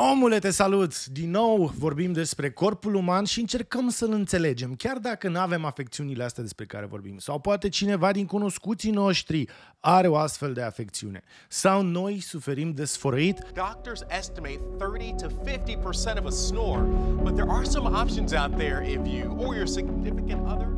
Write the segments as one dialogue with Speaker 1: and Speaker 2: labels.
Speaker 1: Omule, te salut! Din nou vorbim despre corpul uman și încercăm să-l înțelegem, chiar dacă nu avem afecțiunile astea despre care vorbim. Sau poate cineva din cunoscuții noștri are o astfel de afecțiune. Sau noi suferim de sfărăit. Doctors estimate 30 50% of us snore, but there are some options out there if you or your significant other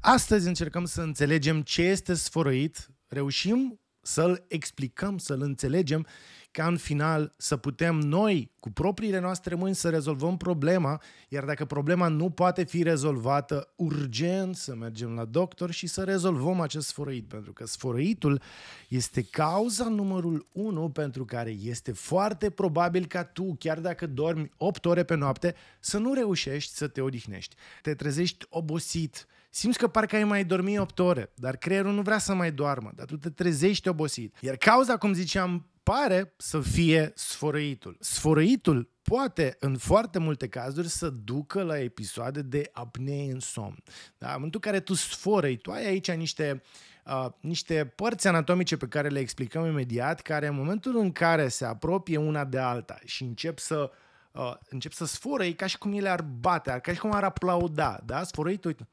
Speaker 1: Astăzi încercăm să înțelegem ce este sfărăit, reușim să-l explicăm, să-l înțelegem, ca în final să putem noi, cu propriile noastre mâini, să rezolvăm problema, iar dacă problema nu poate fi rezolvată, urgent să mergem la doctor și să rezolvăm acest sfărăit, pentru că sfărăitul este cauza numărul 1 pentru care este foarte probabil ca tu, chiar dacă dormi 8 ore pe noapte, să nu reușești să te odihnești. Te trezești obosit, Simți că parcă ai mai dormi 8 ore, dar creierul nu vrea să mai doarmă, dar tu te trezești obosit. Iar cauza, cum ziceam, pare să fie sfărăitul. Sfărăitul poate, în foarte multe cazuri, să ducă la episoade de apnee în somn. Da? În momentul în care tu sfărăi, tu ai aici niște, uh, niște părți anatomice pe care le explicăm imediat, care în momentul în care se apropie una de alta și încep să uh, încep să sfurăi ca și cum ele ar bate, ca și cum ar aplauda, da? Sfurăit, uite.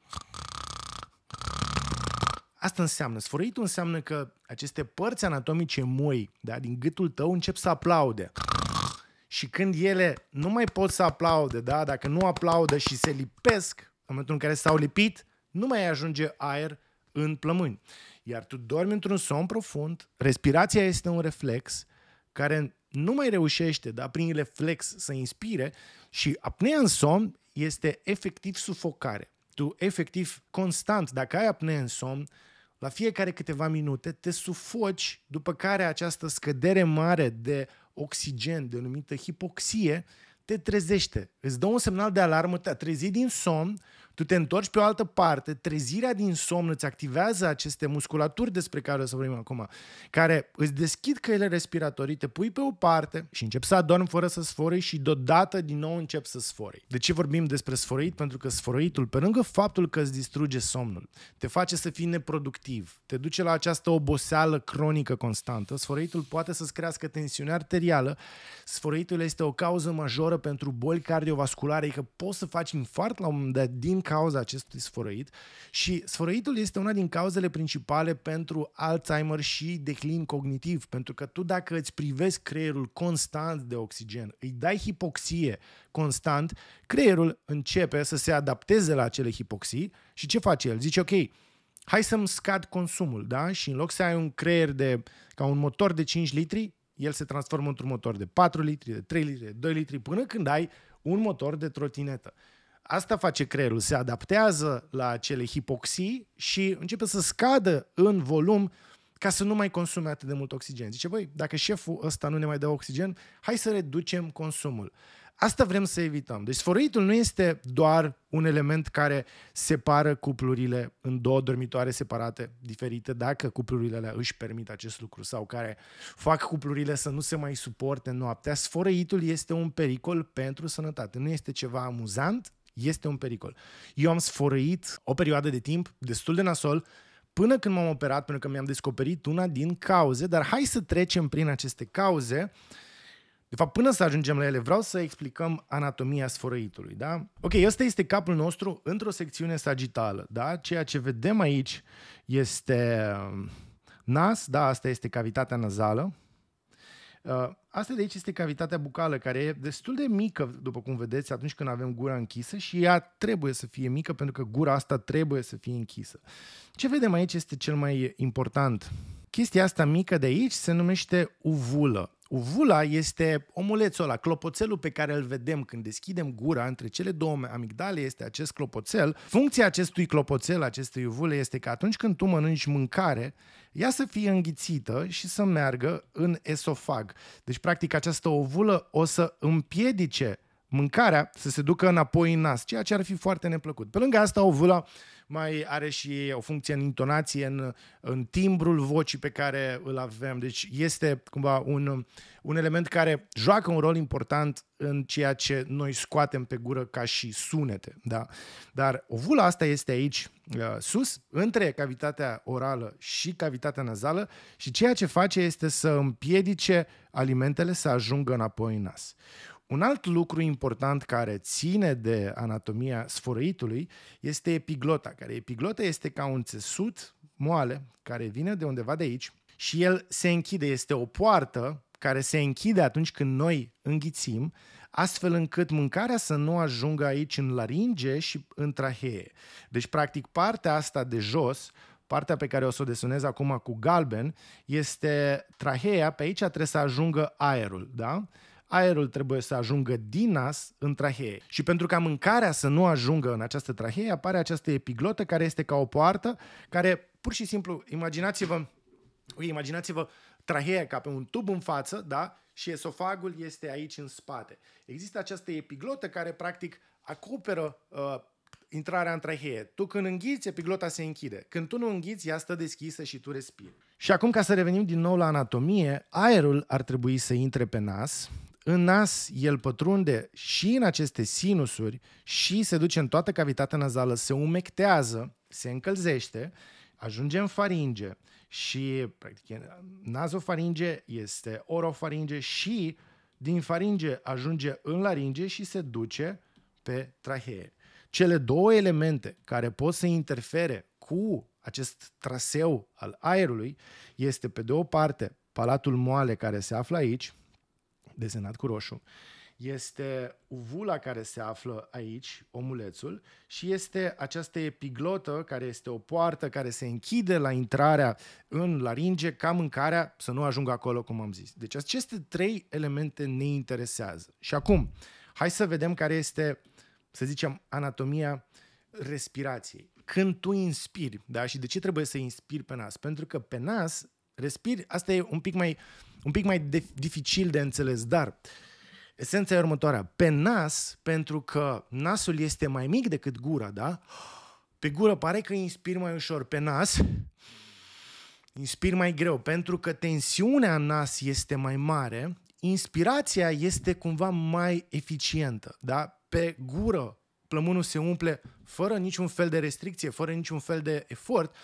Speaker 1: Asta înseamnă, sfurăitul înseamnă că aceste părți anatomice moi, da, din gâtul tău încep să aplaude. Și când ele nu mai pot să aplaude, da, dacă nu aplaudă și se lipesc, în momentul în care s-au lipit, nu mai ajunge aer în plămâni. Iar tu dormi într-un somn profund, respirația este un reflex care nu mai reușește, dar prin reflex să inspire și apnea în somn este efectiv sufocare. Tu efectiv constant, dacă ai apnea în somn, la fiecare câteva minute te sufoci, după care această scădere mare de oxigen, denumită hipoxie, te trezește. Îți dă un semnal de alarmă, te-a trezit din somn, tu te întorci pe o altă parte, trezirea din somn îți activează aceste musculaturi despre care o să vorbim acum, care îți deschid căile respiratorii, te pui pe o parte și începi să adormi fără să sforăi și deodată din nou începi să sforăi. De ce vorbim despre sfărăit? Pentru că sfărăitul, pe lângă faptul că îți distruge somnul, te face să fii neproductiv, te duce la această oboseală cronică constantă, sfărăitul poate să-ți crească tensiunea arterială, sfărăitul este o cauză majoră pentru boli cardiovasculare, că poți să faci infart la un moment dat din cauza acestui sfărăit și sfărăitul este una din cauzele principale pentru Alzheimer și declin cognitiv, pentru că tu dacă îți privezi creierul constant de oxigen, îi dai hipoxie constant, creierul începe să se adapteze la acele hipoxii și ce face el? Zice, ok, hai să-mi scad consumul, da? Și în loc să ai un creier de, ca un motor de 5 litri, el se transformă într-un motor de 4 litri, de 3 litri, de 2 litri, până când ai un motor de trotinetă. Asta face creierul, se adaptează la acele hipoxii și începe să scadă în volum ca să nu mai consume atât de mult oxigen. Zice, băi, dacă șeful ăsta nu ne mai dă oxigen, hai să reducem consumul. Asta vrem să evităm. Deci sfărăitul nu este doar un element care separă cuplurile în două dormitoare separate, diferite, dacă cuplurile alea își permit acest lucru sau care fac cuplurile să nu se mai suporte noaptea. Sfărăitul este un pericol pentru sănătate. Nu este ceva amuzant, este un pericol. Eu am sfărăit o perioadă de timp destul de nasol până când m-am operat, pentru că mi-am descoperit una din cauze, dar hai să trecem prin aceste cauze. De fapt, până să ajungem la ele, vreau să explicăm anatomia sfărăitului, da? Ok, ăsta este capul nostru într-o secțiune sagitală, da? Ceea ce vedem aici este um, nas, da, asta este cavitatea nazală, Uh, asta de aici este cavitatea bucală, care e destul de mică, după cum vedeți, atunci când avem gura închisă și ea trebuie să fie mică pentru că gura asta trebuie să fie închisă. Ce vedem aici este cel mai important. Chestia asta mică de aici se numește uvulă. Uvula este omulețul ăla, clopoțelul pe care îl vedem când deschidem gura între cele două amigdale este acest clopoțel. Funcția acestui clopoțel, acestei uvule, este că atunci când tu mănânci mâncare, ea să fie înghițită și să meargă în esofag. Deci, practic, această ovulă o să împiedice mâncarea să se ducă înapoi în nas, ceea ce ar fi foarte neplăcut. Pe lângă asta, ovula mai are și o funcție în intonație, în, în timbrul vocii pe care îl avem. Deci este cumva un, un element care joacă un rol important în ceea ce noi scoatem pe gură ca și sunete. Da? Dar ovula asta este aici uh, sus, între cavitatea orală și cavitatea nazală și ceea ce face este să împiedice alimentele să ajungă înapoi în nas. Un alt lucru important care ține de anatomia sfărăitului este epiglota, care epiglota este ca un țesut moale care vine de undeva de aici și el se închide, este o poartă care se închide atunci când noi înghițim, astfel încât mâncarea să nu ajungă aici în laringe și în trahee. Deci, practic, partea asta de jos, partea pe care o să o desenez acum cu galben, este traheea, pe aici trebuie să ajungă aerul, da? aerul trebuie să ajungă din nas în trahee. Și pentru ca mâncarea să nu ajungă în această trahee, apare această epiglotă care este ca o poartă, care pur și simplu, imaginați-vă, imaginați-vă traheea ca pe un tub în față, da? Și esofagul este aici în spate. Există această epiglotă care practic acoperă uh, intrarea în trahee. Tu când înghiți, epiglota se închide. Când tu nu înghiți, ea stă deschisă și tu respiri. Și acum, ca să revenim din nou la anatomie, aerul ar trebui să intre pe nas, în nas, el pătrunde și în aceste sinusuri și se duce în toată cavitatea nazală, se umectează, se încălzește, ajunge în faringe și, practic, nazofaringe este orofaringe și din faringe ajunge în laringe și se duce pe trahee. Cele două elemente care pot să interfere cu acest traseu al aerului este, pe de o parte, palatul moale care se află aici, desenat cu roșu, este uvula care se află aici, omulețul, și este această epiglotă care este o poartă care se închide la intrarea în laringe ca mâncarea să nu ajungă acolo, cum am zis. Deci aceste trei elemente ne interesează. Și acum, hai să vedem care este, să zicem, anatomia respirației. Când tu inspiri, da? Și de ce trebuie să inspiri pe nas? Pentru că pe nas Respiri, asta e un pic mai, un pic mai de, dificil de înțeles, dar esența e următoarea. Pe nas, pentru că nasul este mai mic decât gura, da? Pe gură pare că inspiri mai ușor. Pe nas, inspiri mai greu. Pentru că tensiunea în nas este mai mare, inspirația este cumva mai eficientă, da? Pe gură, plămânul se umple fără niciun fel de restricție, fără niciun fel de efort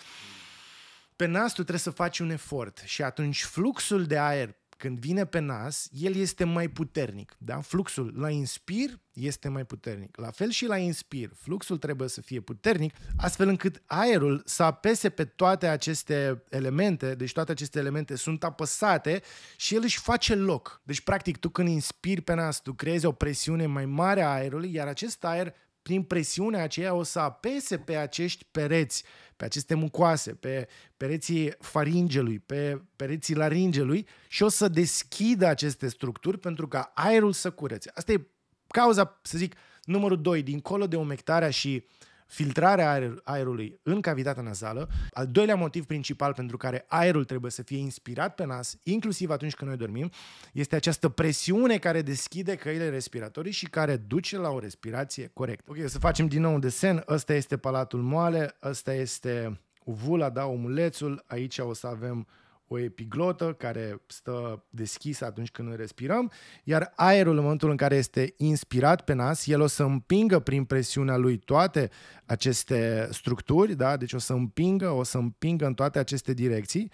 Speaker 1: pe nas tu trebuie să faci un efort și atunci fluxul de aer când vine pe nas, el este mai puternic. Da? Fluxul la inspir este mai puternic. La fel și la inspir, fluxul trebuie să fie puternic, astfel încât aerul să apese pe toate aceste elemente, deci toate aceste elemente sunt apăsate și el își face loc. Deci, practic, tu când inspiri pe nas, tu creezi o presiune mai mare a aerului, iar acest aer prin presiunea aceea o să apese pe acești pereți, pe aceste mucoase, pe pereții faringelui, pe pereții laringelui și o să deschidă aceste structuri pentru ca aerul să curețe. Asta e cauza, să zic, numărul 2, dincolo de umectarea și uh, filtrarea aerului în cavitatea nazală. Al doilea motiv principal pentru care aerul trebuie să fie inspirat pe nas, inclusiv atunci când noi dormim, este această presiune care deschide căile respiratorii și care duce la o respirație corectă. Ok, să facem din nou un desen. Ăsta este palatul moale, ăsta este uvula, da, omulețul. Aici o să avem uh, o epiglotă care stă deschisă atunci când respirăm, iar aerul în momentul în care este inspirat pe nas, el o să împingă prin presiunea lui toate aceste structuri, da? deci o să împingă, o să împingă în toate aceste direcții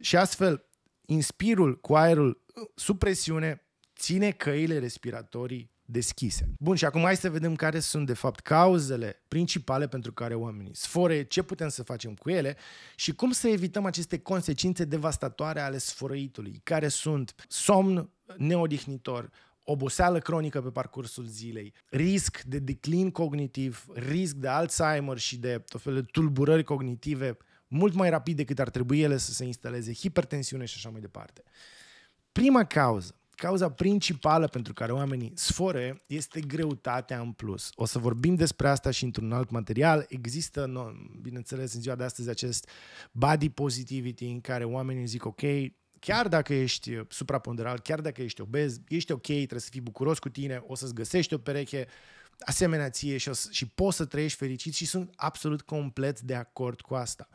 Speaker 1: și astfel inspirul cu aerul sub presiune ține căile respiratorii deschise. Bun, și acum hai să vedem care sunt de fapt cauzele principale pentru care oamenii sfore, ce putem să facem cu ele și cum să evităm aceste consecințe devastatoare ale sfărăitului, care sunt somn neodihnitor, oboseală cronică pe parcursul zilei, risc de declin cognitiv, risc de Alzheimer și de tot felul de tulburări cognitive mult mai rapid decât ar trebui ele să se instaleze, hipertensiune și așa mai departe. Prima cauză cauza principală pentru care oamenii sfore este greutatea în plus. O să vorbim despre asta și într-un alt material. Există, bineînțeles, în ziua de astăzi acest body positivity în care oamenii zic, ok, chiar dacă ești supraponderal, chiar dacă ești obez, ești ok, trebuie să fii bucuros cu tine, o să-ți găsești o pereche asemenea ție și, o, și poți să trăiești fericit și sunt absolut complet de acord cu asta.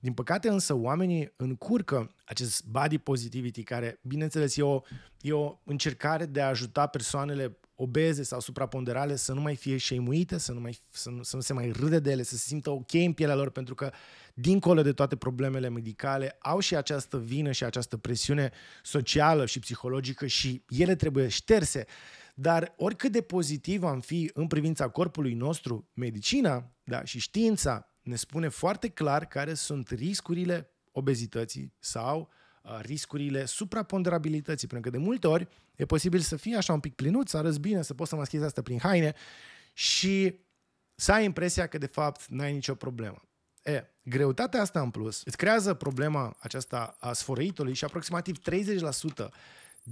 Speaker 1: Din păcate însă oamenii încurcă acest body positivity care, bineînțeles, e o e o încercare de a ajuta persoanele obeze sau supraponderale să nu mai fie șeimuite, să nu, mai, să, nu, să nu se mai râde de ele, să se simtă ok în pielea lor, pentru că, dincolo de toate problemele medicale, au și această vină și această presiune socială și psihologică și ele trebuie șterse. Dar oricât de pozitiv am fi în privința corpului nostru, medicina da, și știința ne spune foarte clar care sunt riscurile obezității sau uh, riscurile supraponderabilității, pentru că de multe ori e posibil să fii așa un pic plinuț, să arăți bine, să poți să maschezi asta prin haine și să ai impresia că de fapt n-ai nicio problemă. E, greutatea asta în plus îți creează problema aceasta a sfărăitului și aproximativ 30%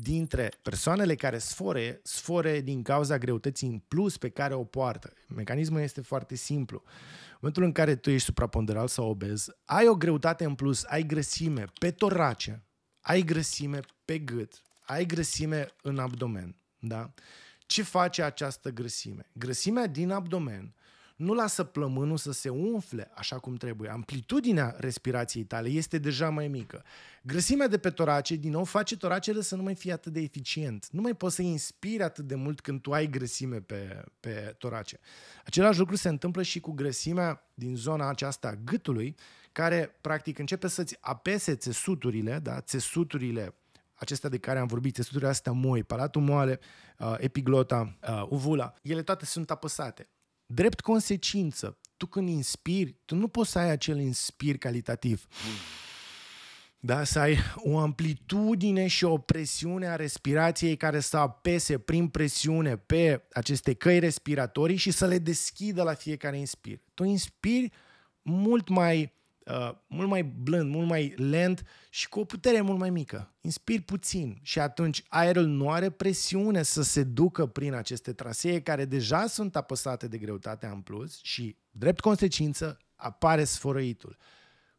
Speaker 1: dintre persoanele care sfore, sfore din cauza greutății în plus pe care o poartă. Mecanismul este foarte simplu. În momentul în care tu ești supraponderal sau obez, ai o greutate în plus, ai grăsime pe torace, ai grăsime pe gât, ai grăsime în abdomen. Da? Ce face această grăsime? Grăsimea din abdomen nu lasă plămânul să se umfle așa cum trebuie. Amplitudinea respirației tale este deja mai mică. Grăsimea de pe torace, din nou, face toracele să nu mai fie atât de eficient. Nu mai poți să inspiri atât de mult când tu ai grăsime pe, pe torace. Același lucru se întâmplă și cu grăsimea din zona aceasta a gâtului, care practic începe să-ți apese țesuturile, da? țesuturile acestea de care am vorbit, țesuturile astea moi, palatul moale, uh, epiglota, uh, uvula, ele toate sunt apăsate. Drept consecință, tu când inspiri, tu nu poți să ai acel inspir calitativ. Da, să ai o amplitudine și o presiune a respirației care să apese prin presiune pe aceste căi respiratorii și să le deschidă la fiecare inspir. Tu inspiri mult mai Uh, mult mai blând, mult mai lent și cu o putere mult mai mică. Inspiri puțin și atunci aerul nu are presiune să se ducă prin aceste trasee care deja sunt apăsate de greutatea în plus și, drept consecință, apare sfărăitul.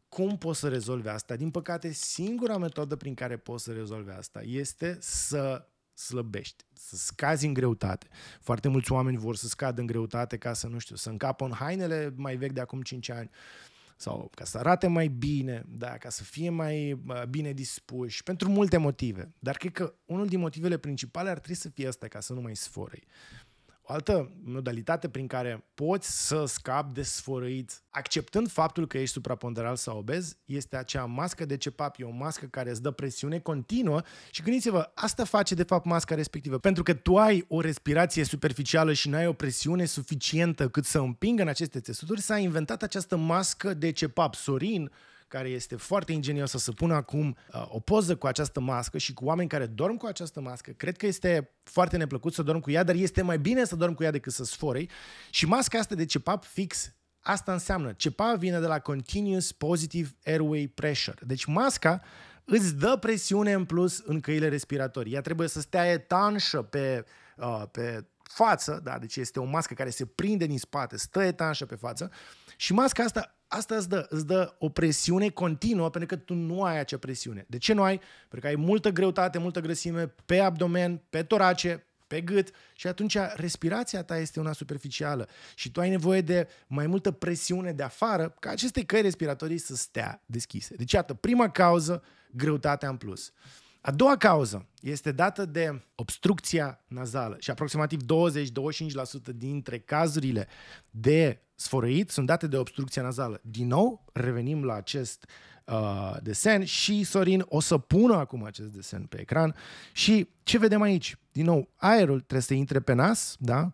Speaker 1: Cum poți să rezolvi asta? Din păcate, singura metodă prin care poți să rezolvi asta este să slăbești, să scazi în greutate. Foarte mulți oameni vor să scadă în greutate ca să, nu știu, să încapă în hainele mai vechi de acum 5 ani, uh, sau ca să arate mai bine, da, ca să fie mai bine dispuși, pentru multe motive. Dar cred că unul din motivele principale ar trebui să fie asta, ca să nu mai sforăi. O altă modalitate prin care poți să scapi de sfărăit, acceptând faptul că ești supraponderal sau obez, este acea mască de CEPAP. E o mască care îți dă presiune continuă și gândiți-vă, asta face de fapt masca respectivă. Pentru că tu ai o respirație superficială și nu ai o presiune suficientă cât să împingă în aceste țesuturi, s-a inventat această mască de CEPAP. Sorin, care este foarte ingenioasă să pună acum uh, o poză cu această mască și cu oameni care dorm cu această mască. Cred că este foarte neplăcut să dorm cu ea, dar este mai bine să dorm cu ea decât să sforei. Și masca asta de CEPAP fix Asta înseamnă, cepap vine de la Continuous Positive Airway Pressure. Deci masca îți dă presiune în plus în căile respiratorii. Ea trebuie să stea etanșă pe, uh, pe față, da? deci este o mască care se prinde din spate, stă etanșă pe față și masca asta asta îți dă, îți dă o presiune continuă pentru că tu nu ai acea presiune. De ce nu ai? Pentru că ai multă greutate, multă grăsime pe abdomen, pe torace, pe gât și atunci respirația ta este una superficială și tu ai nevoie de mai multă presiune de afară ca aceste căi respiratorii să stea deschise. Deci, iată, prima cauză, greutatea în plus. A doua cauză este dată de obstrucția nazală și aproximativ 20-25% dintre cazurile de sfărăit sunt date de obstrucția nazală. Din nou, revenim la acest uh, desen și Sorin o să pună acum acest desen pe ecran. Și ce vedem aici? Din nou, aerul trebuie să intre pe nas, da?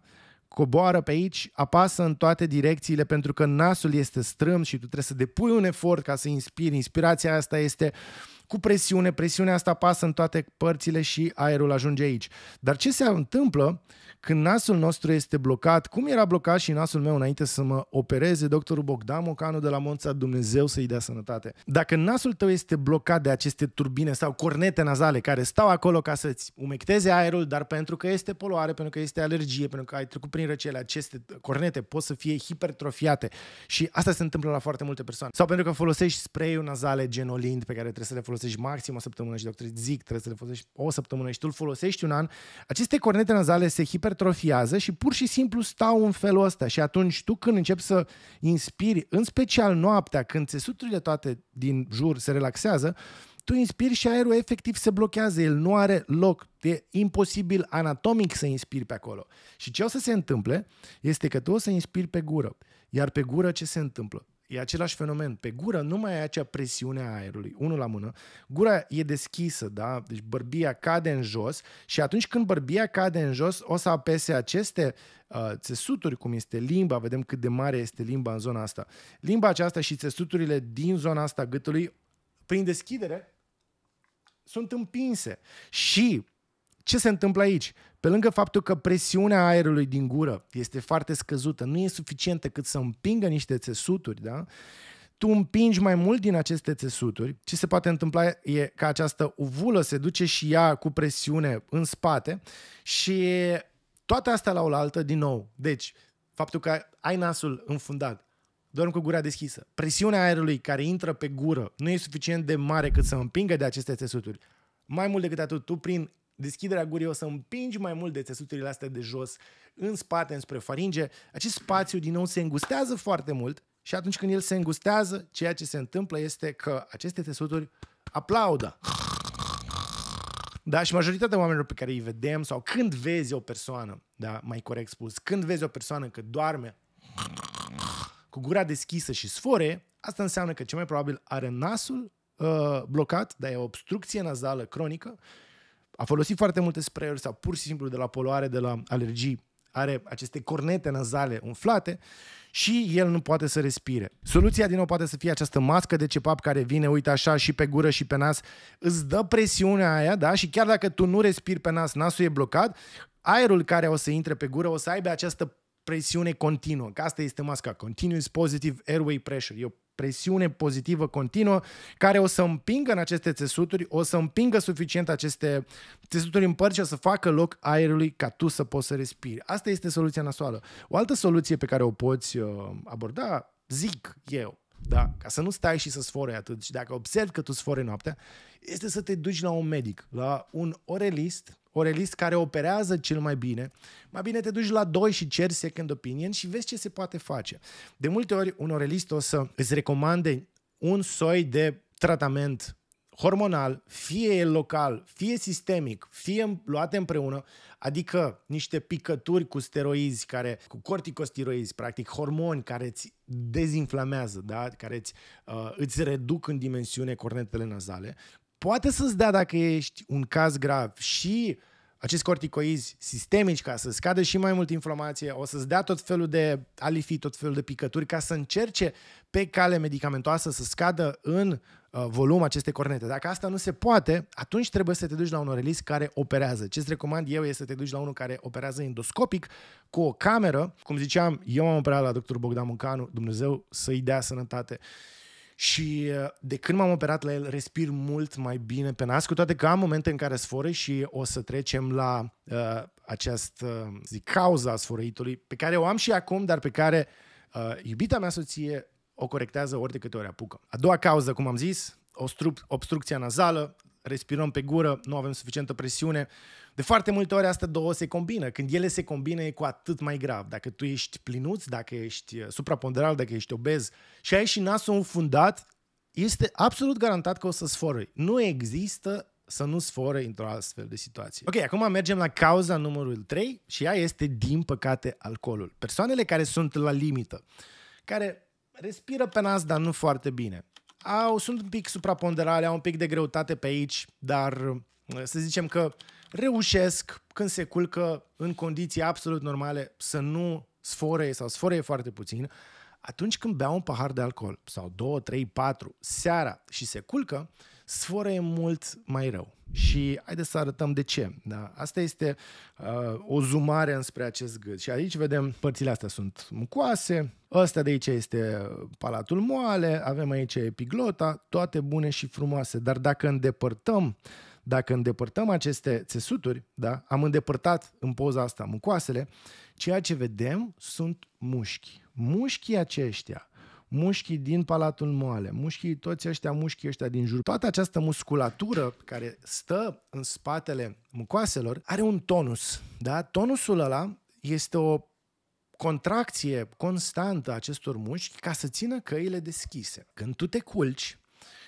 Speaker 1: coboară pe aici, apasă în toate direcțiile pentru că nasul este strâns și tu trebuie să depui un efort ca să inspiri. Inspirația asta este uh, cu presiune, presiunea asta pasă în toate părțile și aerul ajunge aici. Dar ce se întâmplă când nasul nostru este blocat, cum era blocat și nasul meu înainte să mă opereze doctorul Bogdan Mocanu de la Monța, Dumnezeu să-i dea sănătate. Dacă nasul tău este blocat de aceste turbine sau cornete nazale care stau acolo ca să-ți umecteze aerul, dar pentru că este poluare, pentru că este alergie, pentru că ai trecut prin răcele, aceste cornete pot să fie hipertrofiate și asta se întâmplă la foarte multe persoane. Sau pentru că folosești spray ul nazale genolind pe care trebuie să le folosești folosești maxim o săptămână și doctor zic trebuie să le folosești o săptămână și tu îl folosești un an, aceste cornete nazale se hipertrofiază și pur și simplu stau în felul ăsta și atunci tu când începi să inspiri, în special noaptea, când țesuturile toate din jur se relaxează, tu inspiri și aerul efectiv se blochează, el nu are loc, e imposibil anatomic să inspiri pe acolo. Și ce o să se întâmple este că tu o să inspiri pe gură, iar pe gură ce se întâmplă? E același fenomen. Pe gură nu mai ai acea presiune a aerului, unul la mână. Gura e deschisă, da? Deci bărbia cade în jos și atunci când bărbia cade în jos, o să apese aceste uh, țesuturi, cum este limba, vedem cât de mare este limba în zona asta. Limba aceasta și țesuturile din zona asta gâtului, prin deschidere, sunt împinse. Și ce se întâmplă aici? Pe lângă faptul că presiunea aerului din gură este foarte scăzută, nu e suficientă cât să împingă niște țesuturi, da? tu împingi mai mult din aceste țesuturi, ce se poate întâmpla e că această uvulă se duce și ea cu presiune în spate și toate astea la oaltă din nou. Deci, faptul că ai nasul înfundat, dorm cu gura deschisă, presiunea aerului care intră pe gură nu e suficient de mare cât să împingă de aceste țesuturi. Mai mult decât atât, tu prin deschiderea gurii o să împingi mai mult de țesuturile astea de jos în spate, înspre faringe. Acest spațiu din nou se îngustează foarte mult și atunci când el se îngustează, ceea ce se întâmplă este că aceste țesuturi aplaudă. Da, și majoritatea oamenilor pe care îi vedem sau când vezi o persoană, da, mai corect spus, când vezi o persoană că doarme cu gura deschisă și sfore, asta înseamnă că cel mai probabil are nasul uh, blocat, dar e o obstrucție nazală cronică a folosit foarte multe spray-uri sau pur și simplu de la poluare, de la alergii, are aceste cornete nazale umflate și el nu poate să respire. Soluția din nou poate să fie această mască de cepap care vine, uite așa, și pe gură și pe nas, îți dă presiunea aia, da? Și chiar dacă tu nu respiri pe nas, nasul e blocat, aerul care o să intre pe gură o să aibă această presiune continuă, că asta este masca, Continuous Positive Airway Pressure, e o presiune pozitivă continuă, care o să împingă în aceste țesuturi, o să împingă suficient aceste țesuturi în părți și o să facă loc aerului ca tu să poți să respiri. Asta este soluția nasoală. O altă soluție pe care o poți uh, aborda, zic eu, da? ca să nu stai și să sfore atât și dacă observi că tu sfori noaptea, este să te duci la un medic, la un orelist orelist care operează cel mai bine, mai bine te duci la doi și ceri second opinion și vezi ce se poate face. De multe ori un orelist o să îți recomande un soi de tratament hormonal, fie local, fie sistemic, fie luate împreună, adică niște picături cu steroizi, care, cu corticosteroizi, practic hormoni care îți dezinflamează, da? care îți, uh, îți reduc în dimensiune cornetele nazale, poate să-ți dea dacă ești un caz grav și acești corticoizi sistemici ca să scadă și mai mult inflamație, o să-ți dea tot felul de alifi, tot felul de picături ca să încerce pe cale medicamentoasă să scadă în uh, volum aceste cornete. Dacă asta nu se poate, atunci trebuie să te duci la un orelis care operează. Ce-ți recomand eu este să te duci la unul care operează endoscopic cu o cameră. Cum ziceam, eu am operat la dr. Bogdan Muncanu, Dumnezeu să-i dea sănătate. Și uh, de când m-am operat la el, respir mult mai bine pe nas, cu toate că am momente în care sfore și o să trecem la uh, această, uh, zic, cauza sfărăitului, pe care o am și acum, dar pe care uh, iubita mea soție o corectează ori de câte ori apucă. A doua cauză, cum am zis, obstrucția nazală, respirăm pe gură, nu avem suficientă presiune. De foarte multe ori astea două se combină. Când ele se combină e cu atât mai grav. Dacă tu ești plinuț, dacă ești uh, supraponderal, dacă ești obez și ai și nasul înfundat, este absolut garantat că o să sfărui. Nu există să nu sforăi într-o astfel de situație. Ok, acum mergem la cauza numărul 3 și ea este, din păcate, alcoolul. Persoanele care sunt la limită, care respiră pe nas, dar nu foarte bine, au, sunt un pic supraponderale, au un pic de greutate pe aici, dar uh, să zicem că reușesc când se culcă în condiții absolut normale să nu sfore sau sfore foarte puțin, atunci când bea un pahar de alcool sau 2, 3, 4 seara și se culcă, sforă e mult mai rău. Și haideți să arătăm de ce. Da? Asta este uh, o zumare înspre acest gât. Și aici vedem, părțile astea sunt mucoase, ăsta de aici este uh, palatul moale, avem aici epiglota, toate bune și frumoase. Dar dacă îndepărtăm dacă îndepărtăm aceste țesuturi, da, am îndepărtat în poza asta mucoasele, ceea ce vedem sunt mușchi. Mușchii aceștia mușchii din Palatul Moale, mușchii, toți ăștia, mușchii ăștia din jur, toată această musculatură care stă în spatele mucoaselor are un tonus, da? Tonusul ăla este o contracție constantă a acestor mușchi ca să țină căile deschise. Când tu te culci,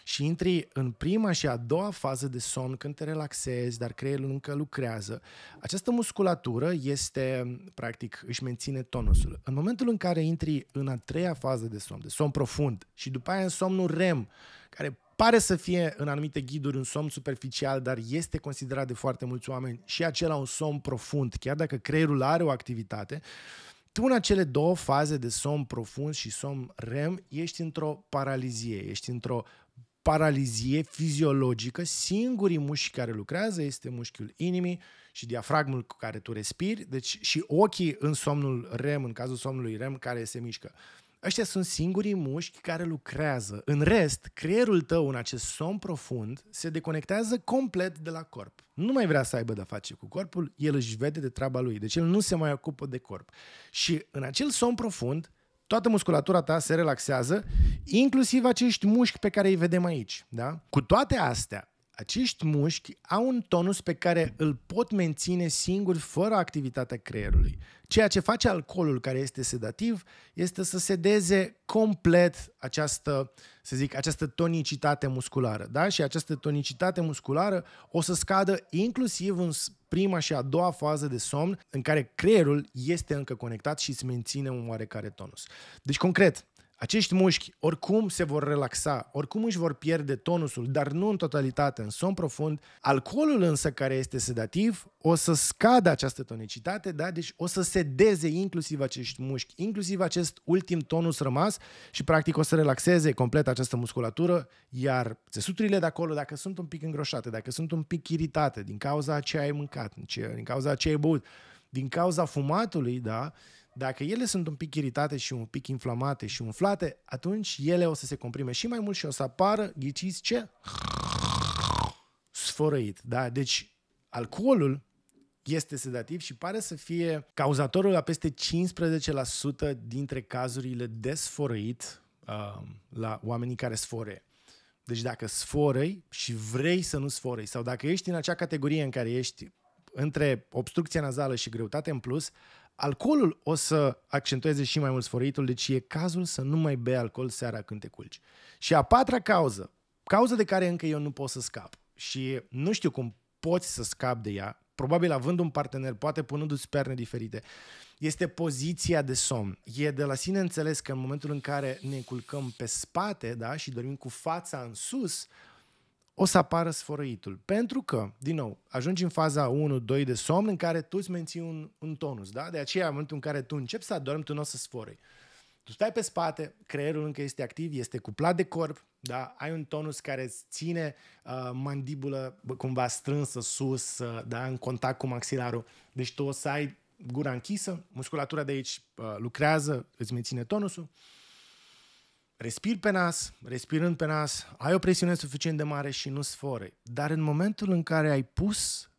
Speaker 1: și intri în prima și a doua fază de somn când te relaxezi, dar creierul încă lucrează, această musculatură este, practic, își menține tonusul. În momentul în care intri în a treia fază de somn, de somn profund, și după aia în somnul REM, care pare să fie în anumite ghiduri un somn superficial, dar este considerat de foarte mulți oameni și acela un somn profund, chiar dacă creierul are o activitate, tu în acele două faze de somn profund și somn REM ești într-o paralizie, ești într-o paralizie fiziologică, singurii mușchi care lucrează este mușchiul inimii și diafragmul cu care tu respiri, deci și ochii în somnul REM, în cazul somnului REM, care se mișcă. Ăștia sunt singurii mușchi care lucrează. În rest, creierul tău în acest somn profund se deconectează complet de la corp. Nu mai vrea să aibă de-a face cu corpul, el își vede de treaba lui, deci el nu se mai ocupă de corp. Și în acel somn profund, toată musculatura ta se relaxează, inclusiv acești mușchi pe care îi vedem aici. Da? Cu toate astea, acești mușchi au un tonus pe care îl pot menține singuri fără activitatea creierului. Ceea ce face alcoolul care este sedativ este să sedeze complet această, să zic, această tonicitate musculară. Da? Și această tonicitate musculară o să scadă inclusiv în prima și a doua fază de somn în care creierul este încă conectat și îți menține un oarecare tonus. Deci, concret, acești mușchi oricum se vor relaxa, oricum își vor pierde tonusul, dar nu în totalitate, în somn profund. Alcoolul însă, care este sedativ, o să scadă această tonicitate, da? deci o să sedeze inclusiv acești mușchi, inclusiv acest ultim tonus rămas și practic o să relaxeze complet această musculatură, iar țesuturile de acolo, dacă sunt un pic îngroșate, dacă sunt un pic iritate din cauza ce ai mâncat, din cauza ce ai băut, din cauza fumatului, da? Dacă ele sunt un pic iritate și un pic inflamate și umflate, atunci ele o să se comprime și mai mult și o să apară, ghiciți ce? Sfărăit, da? Deci alcoolul este sedativ și pare să fie cauzatorul la peste 15% dintre cazurile de sfărăit uh, la oamenii care sfore. Deci dacă sforăi și vrei să nu sforăi sau dacă ești în acea categorie în care ești între obstrucția nazală și greutate în plus, Alcoolul o să accentueze și mai mult sfărăitul, deci e cazul să nu mai bei alcool seara când te culci. Și a patra cauză, cauză de care încă eu nu pot să scap și nu știu cum poți să scap de ea, probabil având un partener, poate punându-ți perne diferite, este poziția de somn. E de la sine înțeles că în momentul în care ne culcăm pe spate da, și dormim cu fața în sus, o să apară sfărăitul. Pentru că, din nou, ajungi în faza 1-2 de somn în care tu îți menții un, un tonus. Da? De aceea, în momentul în care tu începi să adormi, tu nu o să sfărăi. Tu stai pe spate, creierul încă este activ, este cuplat de corp, da? ai un tonus care îți ține uh, mandibulă cumva strânsă sus, uh, da? în contact cu maxilarul. Deci tu o să ai gura închisă, musculatura de aici uh, lucrează, îți menține tonusul. Uh, respiri pe nas, respirând pe nas, ai o presiune suficient de mare și nu sfore. Dar în momentul în care ai pus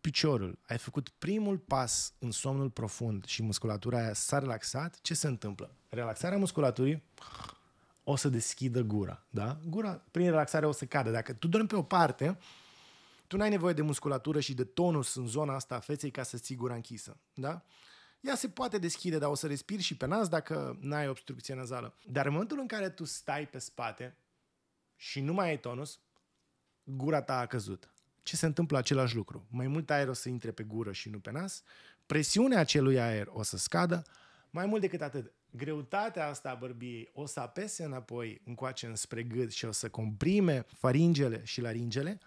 Speaker 1: piciorul, ai făcut primul pas în somnul profund și musculatura aia s-a relaxat, ce se întâmplă? Relaxarea musculaturii o să deschidă gura, da? Gura prin relaxare o să cadă. Dacă tu dormi pe o parte, tu n-ai nevoie de musculatură și de tonus în zona asta a feței ca să ții gura închisă, da? ea se poate deschide, dar o să respiri și pe nas dacă n-ai obstrucție nazală. Dar în momentul în care tu stai pe spate și nu mai ai tonus, gura ta a căzut. Ce se întâmplă același lucru? Mai mult aer o să intre pe gură și nu pe nas, presiunea acelui aer o să scadă, mai mult decât atât, greutatea asta a bărbiei o să apese înapoi încoace înspre gât și o să comprime faringele și laringele,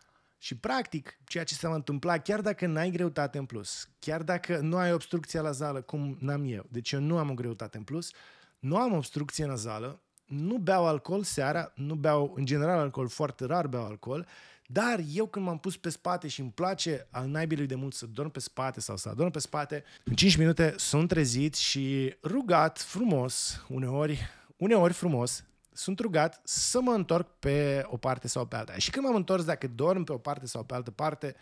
Speaker 1: și practic, ceea ce se va întâmpla, chiar dacă n-ai greutate în plus, chiar dacă nu ai obstrucția la zală, cum n-am eu, deci eu nu am o greutate în plus, nu am obstrucție nazală, nu beau alcool seara, nu beau în general alcool, foarte rar beau alcool, dar eu când m-am pus pe spate și îmi place al naibilui de mult să dorm pe spate sau să adorm pe spate, în 5 minute sunt trezit și rugat frumos, uneori, uneori frumos, sunt rugat să mă întorc pe o parte sau pe alta. Și când m-am întors, dacă dorm pe o parte sau pe altă parte,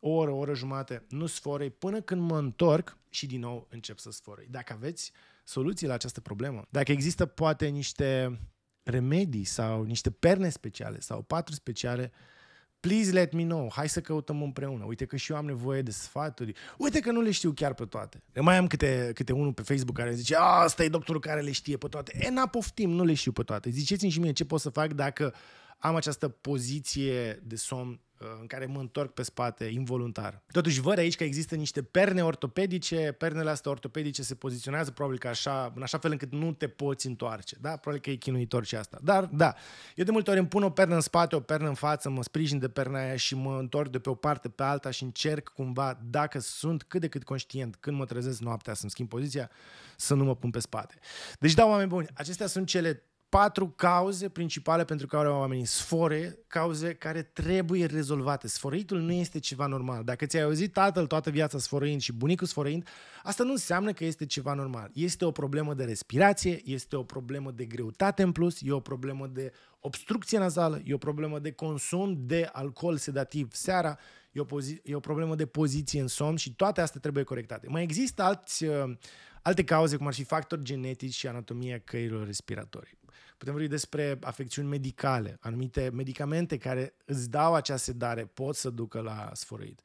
Speaker 1: o oră, o oră jumate, nu sforei, până când mă întorc și din nou încep să sforei. Dacă aveți soluții la această problemă, dacă există poate niște remedii sau niște perne speciale sau patru speciale Please let me know. Hai să căutăm împreună. Uite că și eu am nevoie de sfaturi. Uite că nu le știu chiar pe toate. Mai am câte, câte unul pe Facebook care zice, a, ah, ăsta e doctorul care le știe pe toate. E, n-a poftim, nu le știu pe toate. Ziceți-mi și mie ce pot să fac dacă am această poziție de somn Uh, în care mă întorc pe spate involuntar. Totuși văd aici că există niște perne ortopedice, pernele astea ortopedice se poziționează probabil că așa, în așa fel încât nu te poți întoarce, da? Probabil că e chinuitor și asta. Dar, da, eu de multe ori îmi pun o pernă în spate, o pernă în față, mă sprijin de perna aia și mă întorc de pe o parte pe alta și încerc cumva, dacă sunt cât de cât conștient, când mă trezesc noaptea să-mi schimb poziția, să nu mă pun pe spate. Deci, da, oameni buni, acestea sunt cele patru cauze principale pentru care au oamenii sfore, cauze care trebuie rezolvate. Sfărăitul nu este ceva normal. Dacă ți-ai auzit tatăl toată viața sfărăind și bunicul sfărăind, asta nu înseamnă că este ceva normal. Este o problemă de respirație, este o problemă de greutate în plus, e o problemă de obstrucție nazală, e o problemă de consum de alcool sedativ seara, e o, pozi- e o problemă de poziție în somn și toate astea trebuie corectate. Mai există alți, uh, alte cauze, cum ar fi factori genetici și anatomia căilor respiratorii. Putem vorbi despre afecțiuni medicale, anumite medicamente care îți dau acea sedare pot să ducă la sfărâit.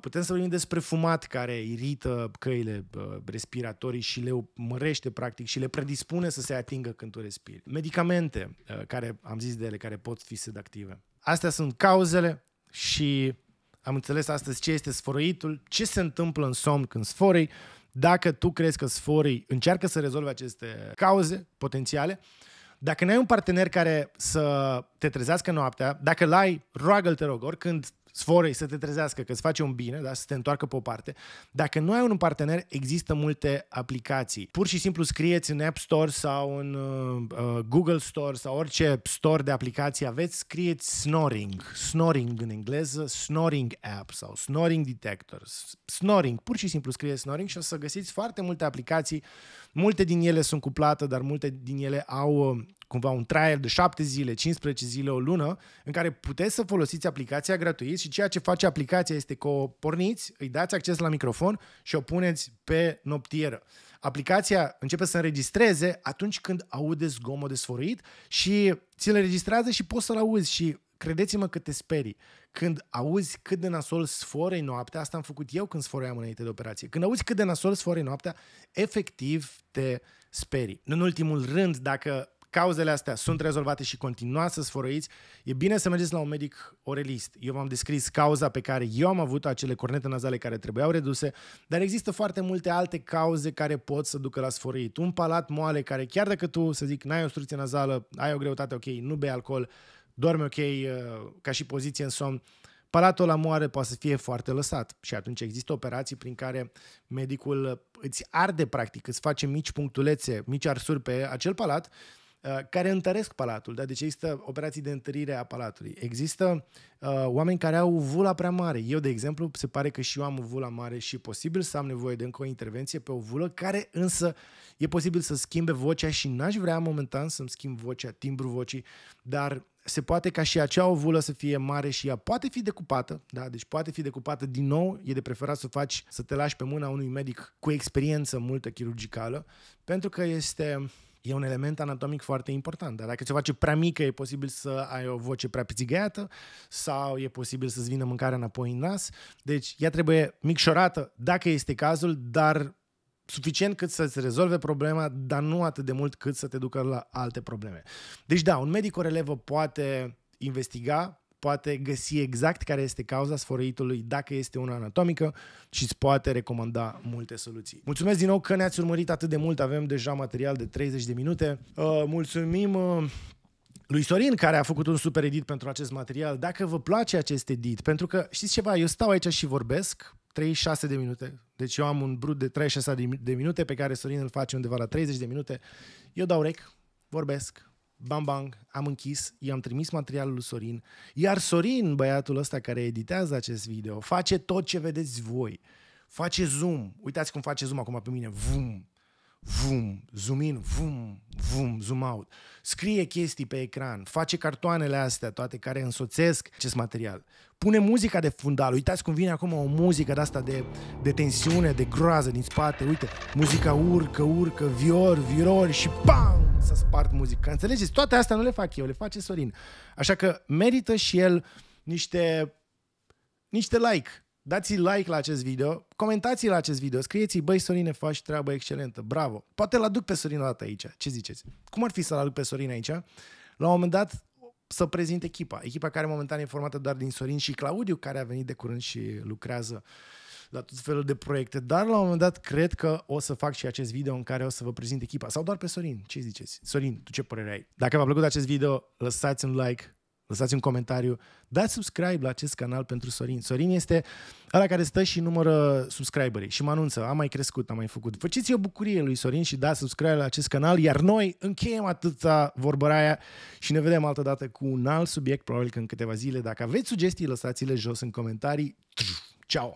Speaker 1: Putem să vorbim despre fumat care irită căile respiratorii și le mărește practic și le predispune să se atingă când tu respiri. Medicamente care, am zis de ele, care pot fi sedactive. Astea sunt cauzele și am înțeles astăzi ce este sfărăitul, ce se întâmplă în somn când sforei, dacă tu crezi că sforii încearcă să rezolve aceste cauze potențiale, dacă nu ai un partener care să te trezească noaptea, dacă l-ai, roagă-l, te rog, oricând sforei să te trezească, că îți face un bine, da? să te întoarcă pe o parte. Dacă nu ai un partener, există multe aplicații. Pur și simplu scrieți în App Store sau în uh, uh Google Store sau orice store de aplicații aveți, scrieți snoring, snoring în engleză, snoring app sau snoring detector, snoring, pur și simplu scrieți snoring și o să găsiți foarte multe aplicații. Multe din ele sunt cu plată, dar multe din ele au uh, cumva un trial de 7 zile, 15 zile, o lună, în care puteți să folosiți aplicația gratuit și ceea ce face aplicația este că o porniți, îi dați acces la microfon și o puneți pe noptieră. Aplicația începe să înregistreze atunci când aude zgomot sfărâit și ți-l înregistrează și poți să-l auzi și credeți-mă că te sperii. Când auzi cât de nasol sforei noaptea, asta am făcut eu când sfoream înainte de operație, când auzi cât de nasol sforei noaptea, efectiv te sperii. În ultimul rând, dacă cauzele astea sunt rezolvate și continuați să sfărăiți, e bine să mergeți la un medic orelist. Eu v-am descris cauza pe care eu am avut acele cornete nazale care trebuiau reduse, dar există foarte multe alte cauze care pot să ducă la sfărăit. Un palat moale care chiar dacă tu, să zic, n-ai o obstrucție nazală, ai o greutate ok, nu bei alcool, dormi ok, uh, ca și poziție în somn, palatul la moare poate să fie foarte lăsat și atunci există operații prin care medicul îți arde practic, îți face mici punctulețe, mici arsuri pe acel palat Uh, care întăresc palatul. Da? Deci există operații de întărire a palatului. Există uh, oameni care au vula prea mare. Eu, de exemplu, se pare că și eu am o vulă mare și e posibil să am nevoie de încă o intervenție pe o vulă, care însă e posibil să schimbe vocea și n-aș vrea momentan să-mi schimb vocea, timbru vocii, dar se poate ca și acea vulă să fie mare și ea poate fi decupată, da? deci poate fi decupată din nou, e de preferat să faci, să te lași pe mâna unui medic cu experiență multă chirurgicală, pentru că este e un element anatomic foarte important. Dar dacă ceva ce prea mică, e posibil să ai o voce prea pițigăiată sau e posibil să-ți vină mâncarea înapoi în nas. Deci ea trebuie micșorată, dacă este cazul, dar suficient cât să-ți rezolve problema, dar nu atât de mult cât să te ducă la alte probleme. Deci da, un medic o relevă poate investiga poate găsi exact care este cauza sfărăitului, dacă este una anatomică și îți poate recomanda multe soluții. Mulțumesc din nou că ne-ați urmărit atât de mult, avem deja material de 30 de minute. Uh, mulțumim uh, lui Sorin, care a făcut un super edit pentru acest material. Dacă vă place acest edit, pentru că știți ceva, eu stau aici și vorbesc 36 de minute, deci eu am un brut de 36 de minute pe care Sorin îl face undeva la 30 de minute. Eu dau rec, vorbesc, bam, bang, am închis, i-am trimis materialul lui Sorin, iar Sorin, băiatul ăsta care editează acest video, face tot ce vedeți voi. Face zoom. Uitați cum face zoom acum pe mine. Vum, vum, zoom in, vum, vum, zoom out. Scrie chestii pe ecran, face cartoanele astea, toate care însoțesc acest material. Pune muzica de fundal, uitați cum vine acum o muzică de asta de, de tensiune, de groază din spate, uite, muzica urcă, urcă, vior, viror și pam! să spart muzica. Înțelegeți? Toate astea nu le fac eu, le face Sorin. Așa că merită și el niște, niște like. Dați like la acest video, comentați la acest video, scrieți-i, băi Sorine, faci treabă excelentă, bravo. Poate l aduc pe Sorin dată aici, ce ziceți? Cum ar fi să-l aduc pe Sorin aici? La un moment dat să prezint echipa, echipa care momentan e formată doar din Sorin și Claudiu, care a venit de curând și lucrează uh, la tot felul de proiecte, dar la un moment dat cred că o să fac și acest video în care o să vă prezint echipa sau doar pe Sorin. Ce ziceți? Sorin, tu ce părere ai? Dacă v-a plăcut acest video, lăsați un like, lăsați un comentariu, dați subscribe la acest canal pentru Sorin. Sorin este ăla care stă și numără subscriberii și mă anunță, am mai crescut, am mai făcut. Făceți o bucurie lui Sorin și dați subscribe la acest canal, iar noi încheiem atâta vorbăraia și ne vedem altă dată cu un alt subiect, probabil că în câteva zile. Dacă aveți sugestii, lăsați-le jos în comentarii. Ciao!